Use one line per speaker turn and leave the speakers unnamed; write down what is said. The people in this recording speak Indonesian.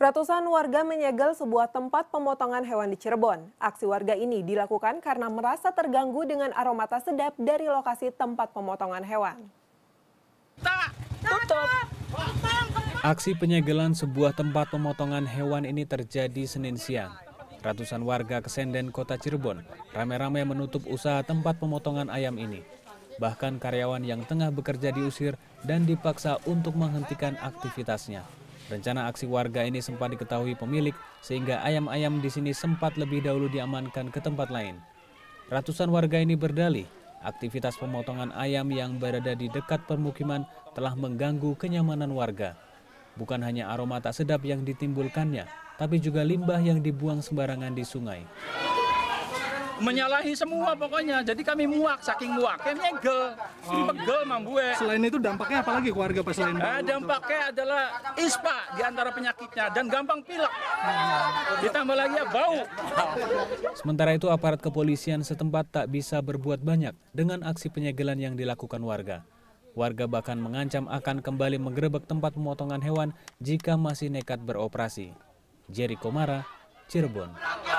Ratusan warga menyegel sebuah tempat pemotongan hewan di Cirebon. Aksi warga ini dilakukan karena merasa terganggu dengan aroma tak sedap dari lokasi tempat pemotongan hewan.
Aksi penyegelan sebuah tempat pemotongan hewan ini terjadi Senin siang. Ratusan warga Kesenden, Kota Cirebon, rame-rame menutup usaha tempat pemotongan ayam ini. Bahkan karyawan yang tengah bekerja diusir dan dipaksa untuk menghentikan aktivitasnya. Rencana aksi warga ini sempat diketahui pemilik, sehingga ayam-ayam di sini sempat lebih dahulu diamankan ke tempat lain. Ratusan warga ini berdalih, aktivitas pemotongan ayam yang berada di dekat permukiman telah mengganggu kenyamanan warga. Bukan hanya aroma tak sedap yang ditimbulkannya, tapi juga limbah yang dibuang sembarangan di sungai
menyalahi semua pokoknya. Jadi kami muak, saking kami nyegel, oh. pegel mambue. Selain itu dampaknya apa lagi keluarga pas lain? eh, Dampaknya itu. adalah ispa di antara penyakitnya dan gampang pilek. Ditambah lagi ya bau.
Sementara itu aparat kepolisian setempat tak bisa berbuat banyak dengan aksi penyegelan yang dilakukan warga. Warga bahkan mengancam akan kembali menggerebek tempat pemotongan hewan jika masih nekat beroperasi. Jerry Komara, Cirebon.